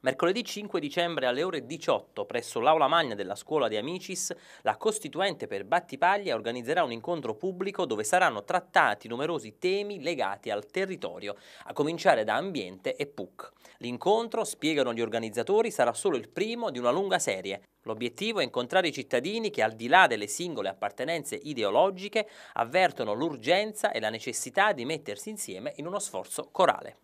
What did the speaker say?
Mercoledì 5 dicembre alle ore 18 presso l'Aula Magna della Scuola di Amicis, la Costituente per Battipaglia organizzerà un incontro pubblico dove saranno trattati numerosi temi legati al territorio, a cominciare da ambiente e PUC. L'incontro, spiegano gli organizzatori, sarà solo il primo di una lunga serie. L'obiettivo è incontrare i cittadini che al di là delle singole appartenenze ideologiche avvertono l'urgenza e la necessità di mettersi insieme in uno sforzo corale.